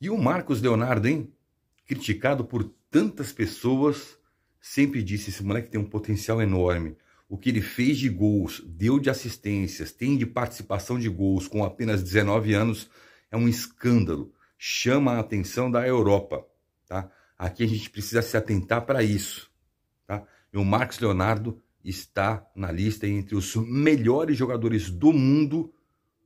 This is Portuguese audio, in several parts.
E o Marcos Leonardo, hein? Criticado por tantas pessoas, sempre disse: esse moleque tem um potencial enorme. O que ele fez de gols, deu de assistências, tem de participação de gols com apenas 19 anos é um escândalo. Chama a atenção da Europa, tá? Aqui a gente precisa se atentar para isso, tá? E o Marcos Leonardo está na lista entre os melhores jogadores do mundo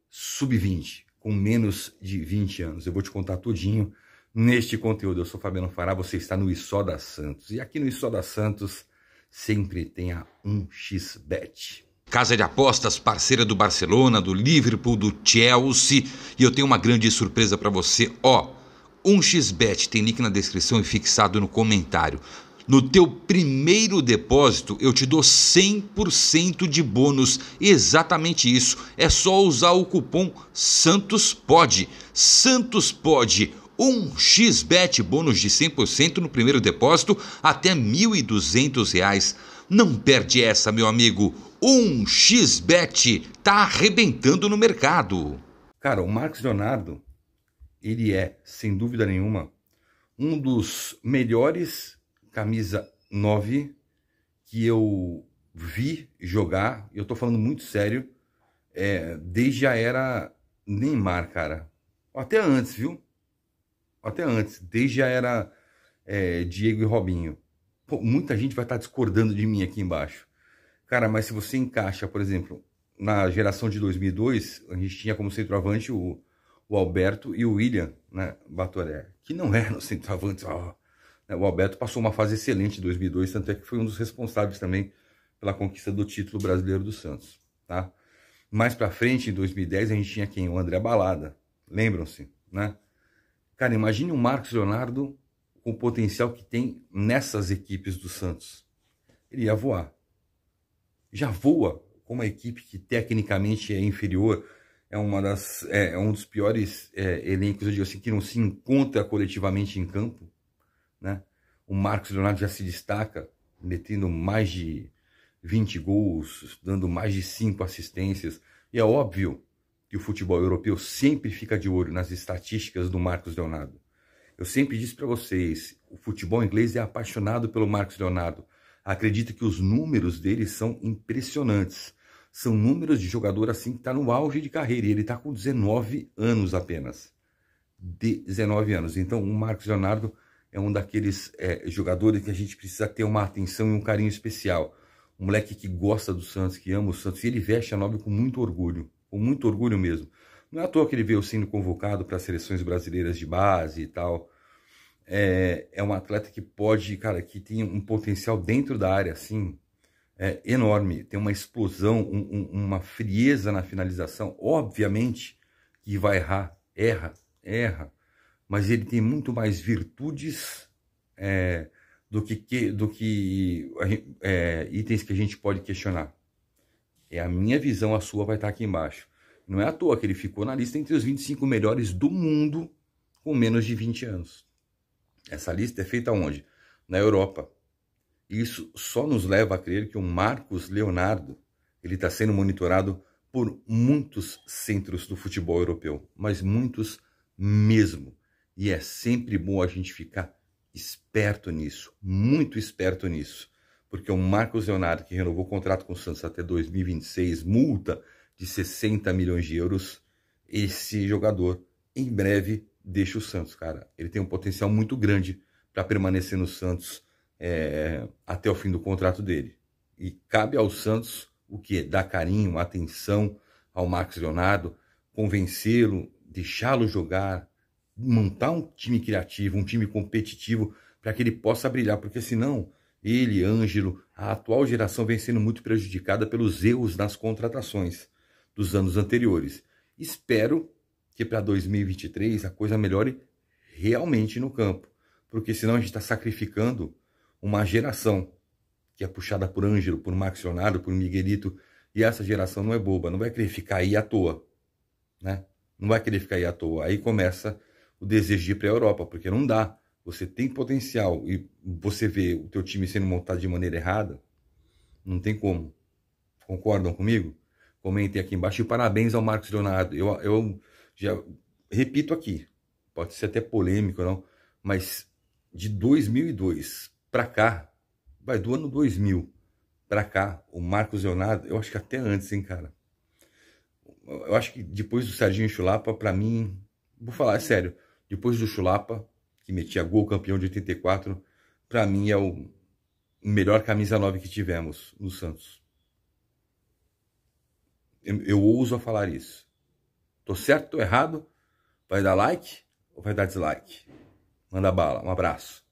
sub-20 com menos de 20 anos. Eu vou te contar tudinho neste conteúdo. Eu sou Fabiano Fará, você está no Isó da Santos. E aqui no Isó da Santos sempre tem a 1xBet. Casa de apostas parceira do Barcelona, do Liverpool, do Chelsea. E eu tenho uma grande surpresa para você. Ó, oh, 1xBet tem link na descrição e fixado no comentário. No teu primeiro depósito, eu te dou 100% de bônus. Exatamente isso. É só usar o cupom SantosPod. SantosPod. Um xbet bônus de 100% no primeiro depósito até R$ 1.200. Não perde essa, meu amigo. Um xbet um tá arrebentando no mercado. Cara, o Marcos Leonardo, ele é, sem dúvida nenhuma, um dos melhores camisa 9 que eu vi jogar, eu tô falando muito sério, é, desde a era Neymar, cara. Até antes, viu? Até antes, desde a era é, Diego e Robinho. Pô, muita gente vai estar tá discordando de mim aqui embaixo. Cara, mas se você encaixa, por exemplo, na geração de 2002, a gente tinha como centroavante o, o Alberto e o William, né, Batoré, que não o centroavante, ó, é, o Alberto passou uma fase excelente em 2002, tanto é que foi um dos responsáveis também pela conquista do título brasileiro do Santos, tá? Mais para frente, em 2010, a gente tinha quem? O André Balada, lembram-se, né? Cara, imagine o Marcos Leonardo com o potencial que tem nessas equipes do Santos. Ele ia voar. Já voa com uma equipe que tecnicamente é inferior, é, uma das, é, é um dos piores é, elencos, eu digo assim, que não se encontra coletivamente em campo. Né? O Marcos Leonardo já se destaca, metendo mais de 20 gols, dando mais de 5 assistências. E é óbvio que o futebol europeu sempre fica de olho nas estatísticas do Marcos Leonardo. Eu sempre disse para vocês, o futebol inglês é apaixonado pelo Marcos Leonardo. Acredito que os números dele são impressionantes. São números de jogador assim que está no auge de carreira. E ele está com 19 anos apenas. 19 anos. Então o Marcos Leonardo é um daqueles é, jogadores que a gente precisa ter uma atenção e um carinho especial. Um moleque que gosta do Santos, que ama o Santos, e ele veste a nobre com muito orgulho, com muito orgulho mesmo. Não é à toa que ele veio sendo convocado para as seleções brasileiras de base e tal. É, é um atleta que pode, cara, que tem um potencial dentro da área, assim, é, enorme. Tem uma explosão, um, um, uma frieza na finalização. Obviamente que vai errar, erra, erra mas ele tem muito mais virtudes é, do que, que, do que é, itens que a gente pode questionar. É a minha visão, a sua vai estar aqui embaixo. Não é à toa que ele ficou na lista entre os 25 melhores do mundo com menos de 20 anos. Essa lista é feita onde? Na Europa. Isso só nos leva a crer que o Marcos Leonardo ele está sendo monitorado por muitos centros do futebol europeu, mas muitos mesmo. E é sempre bom a gente ficar esperto nisso, muito esperto nisso, porque o Marcos Leonardo, que renovou o contrato com o Santos até 2026, multa de 60 milhões de euros, esse jogador em breve deixa o Santos, cara. Ele tem um potencial muito grande para permanecer no Santos é, até o fim do contrato dele. E cabe ao Santos o que? Dar carinho, atenção ao Marcos Leonardo, convencê-lo, deixá-lo jogar, montar um time criativo, um time competitivo, para que ele possa brilhar, porque senão ele, Ângelo, a atual geração vem sendo muito prejudicada pelos erros nas contratações dos anos anteriores. Espero que para 2023 a coisa melhore realmente no campo, porque senão a gente está sacrificando uma geração que é puxada por Ângelo, por Max Leonardo, por Miguelito, e essa geração não é boba, não vai querer ficar aí à toa, né? Não vai querer ficar aí à toa. Aí começa o desejo de ir para a Europa, porque não dá. Você tem potencial e você vê o teu time sendo montado de maneira errada, não tem como. Concordam comigo? Comentem aqui embaixo e parabéns ao Marcos Leonardo. Eu, eu já repito aqui, pode ser até polêmico não, mas de 2002 para cá, vai do ano 2000 para cá, o Marcos Leonardo, eu acho que até antes, hein, cara. Eu acho que depois do Serginho Chulapa, para mim, vou falar é sério, depois do Chulapa, que metia gol campeão de 84, para mim é o melhor camisa 9 que tivemos no Santos. Eu, eu ouso a falar isso. Tô certo, tô errado? Vai dar like ou vai dar dislike? Manda bala, um abraço.